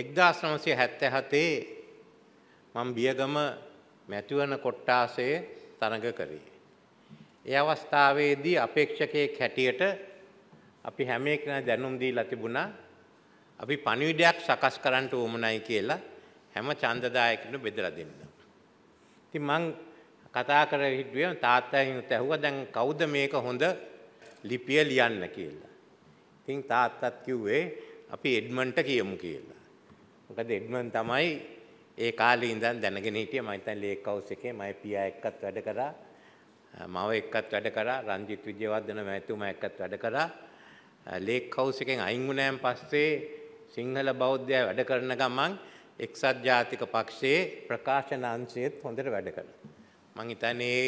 එක්දස් නවසේ හැත්ත හතේ මං බියගම මැතිවන කොට්ටාසය තරඟ කරේ. ඒ අවස්ථාවේදී අපේක්ෂකයෙක් හැටියට අපි හැමෙක්න දැනුම් දීලා තිබුණා අපි පණිවිඩයක් සකස් කරන්න ඕමනයි කියලා හැම ඡන්දදායකටම බෙදලා දෙන්න. ඉතින් මං කතා කර හිටියේ තාත්තාගෙනුත් ඇහුවා දැන් කවුද මේක හොඳ ලිපිය ලියන්න කියලා. ඉතින් තාත්තත් කිව්වේ අපි එඩ්මන්ට කියමු කියලා. මොකද එඩ්මන් තමයි ඒ කාලේ ඉඳන් දැනගෙන හිටියේ මම හිතන්නේ ලේක් හවුස් එකේ මගේ පියා එක්කත් වැඩ කරා මම එක්කත් වැඩ කරා රංජිත් විජයවර්ධන මහතුමා එක්කත් වැඩ කරා ලේක් හවුස් එකෙන් අයින් වුණාන් පස්සේ සිංහල බෞද්ධය වැඩ කරන ගමන් එක්සත් ජාතික පක්ෂයේ ප්‍රකාශන අංශයේත් හොඳට වැඩ කරනවා. මං හිතන්නේ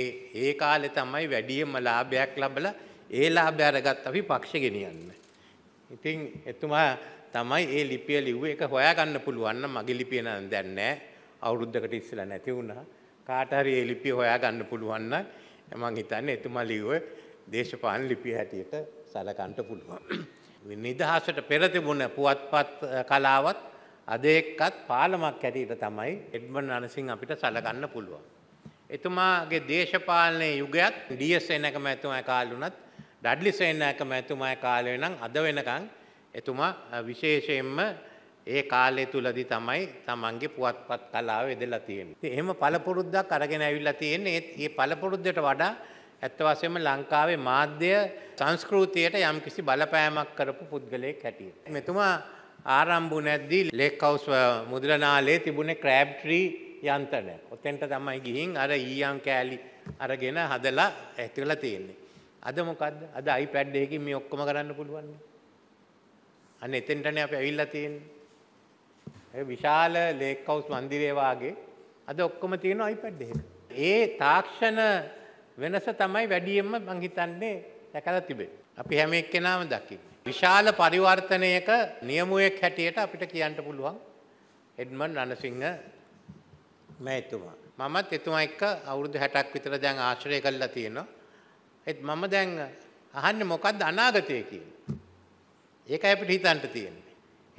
ඒ කාලේ තමයි වැඩිම ලාභයක් ලැබලා ඒ ලාභය අරගත් අපි පක්ෂ ගෙනියන්නේ. ඉතින් එතුමා තමයි ඒ ලිපිය ලිව්වේ එක හොයාගන්න පුළුවන් නම් මගේ ලිපිය නම් දැන් නැහැ. අවුරුද්දකට ඉස්සෙල්ලා නැති වුණා. කාට හරි ඒ ලිපිය හොයාගන්න පුළුවන් නම් මම හිතන්නේ එතුමා ලිව්ව දේශපාලන ලිපිය හැටියට සැලකන්න පුළුවන්. නිදහසට පෙර තිබුණ පුවත්පත් කලාවත් අද එක්කත් පාලමක් හැටියට තමයි එඩ්මන් අනසිං අපිට සැලකන්න පුළුවන්. එතුමාගේ දේශපාලන යුගයත් ඩීඑස් එනකම එතුමා කාලුණත් ඩඩ්ලි සේනායක මැතිතුමා කාලේ නම් අද වෙනකන් එතුමා විශේෂයෙන්ම ඒ කාලය තුලදී තමයි තමන්ගේ පුවත්පත් කලාව වෙදලා තියෙන්නේ. ඉතින් එහෙම පළපුරුද්දක් අරගෙන ඇවිල්ලා තියෙන්නේ. ඒ පළපුරුද්දට වඩා ඇත්ත වශයෙන්ම ලංකාවේ මාධ්‍ය සංස්කෘතියට යම්කිසි බලපෑමක් කරපු පුද්ගලයෙක් හැටියට. මෙතුමා ආරම්භ වුණද්දී ලේක් හවුස් මුද්‍රණාලයේ තිබුණේ ක්‍රෑබ් ට්‍රී යන්ත්‍රය. ඔතෙන්ට තමයි ගිහින් අර ඊයන් කෑලි අරගෙන හදලා ඇතිවලා තියෙන්නේ. අද මොකද්ද? අද iPad එකකින් මේ ඔක්කොම කරන්න පුළුවන්. අන්න එතෙන්ටනේ අපි ඇවිල්ලා තියෙන්නේ. ඒ විශාල ලේක් හවුස් મંદિરේ වාගේ අද ඔක්කොම තියෙන iPad එකක. ඒ තාක්ෂණ වෙනස තමයි වැඩියෙන්ම මං හිතන්නේ දැකලා තිබෙන්නේ. අපි හැම එක්කෙනාම දකින්නේ. විශාල පරිවර්තනයක නියමුවෙක් හැටියට අපිට කියන්න පුළුවන් එඩ්මන් රණසිංහ මෑතුමා. මමත් එතුමා එක්ක අවුරුදු 60ක් විතර දැන් ආශ්‍රය කරලා තියෙනවා. ඒත් මම දැන් අහන්නේ මොකද්ද අනාගතය කියන්නේ. ඒකයි අපිට හිතන්න තියෙන්නේ.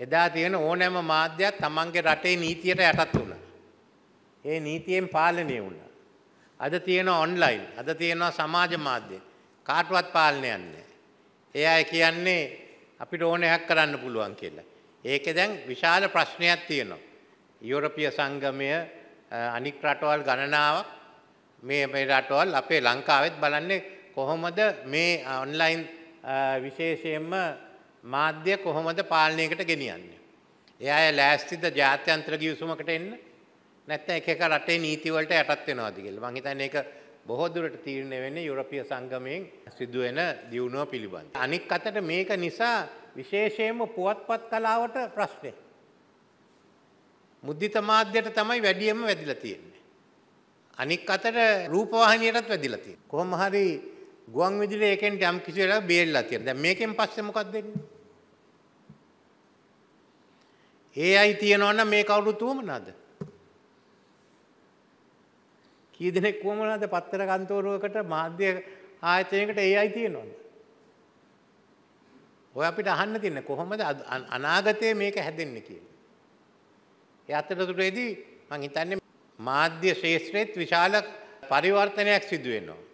එදා තියෙන ඕනෑම මාධ්‍යයක් තමන්ගේ රටේ නීතියට යටත් වුණා. ඒ නීතියෙන් පාලනය වුණා. අද තියෙන ඔන්ලයින්, අද තියෙන සමාජ මාධ්‍ය කාටවත් පාලනයක් නැහැ. ඒ අය කියන්නේ අපිට ඕන එකක් කරන්න පුළුවන් කියලා. ඒකේ දැන් විශාල ප්‍රශ්නයක් තියෙනවා. යුරෝපීය සංගමය අනික් රටවල් ගණනාවක් මේ මේ රටවල් අපේ ලංකාවෙත් බලන්නේ කොහොමද මේ ඔන්ලයින් විශේෂයෙන්ම මාධ්‍ය කොහොමද පාලනයකට ගෙනියන්නේ. ඒ අය ලෑස්තිද ජාත්‍යන්ත්‍ර ගිවිසුමකට එන්න නැත්නම් එක එක රටේ නීති වලට යටත් වෙනවද කියලා. මම හිතන්නේ ඒක බොහෝ දුරට තීරණය වෙන්නේ යුරෝපීය සංගමයෙන් සිදුවෙන දියුණුව පිළිබඳ. අනික් අතට මේක නිසා විශේෂයෙන්ම පුවත්පත් කලාවට ප්‍රශ්නය. මුද්දිත මාධ්‍යයට තමයි වැඩියෙන්ම වැදිලා තියෙන්නේ. අනික් අතට රූපවාහිනියටත් වැදිලා තියෙනවා. කොහොම හරි ගුවන් විදුලිය ඒකෙන් යම් කිසි වෙලාවක බේරිලා තියෙනවා. දැන් මේකෙන් පස්සේ මොකක්ද වෙන්නේ? ඒ අය තියනවා නම් මේ කවුරුත් උවමනාද? කී දෙනෙක් උවමනාද පත්තර කන්තෝරුවකට මාධ්‍ය ආයතනයකට ඒ අය තියනවද? ඔය අපිට අහන්න තියෙන කොහොමද අනාගතයේ මේක හැදෙන්නේ කියලා. ඒ අතරතුරේදී මම හිතන්නේ මාධ්‍ය ශාස්ත්‍රයේත් විශාල පරිවර්තනයක් සිදු වෙනවා.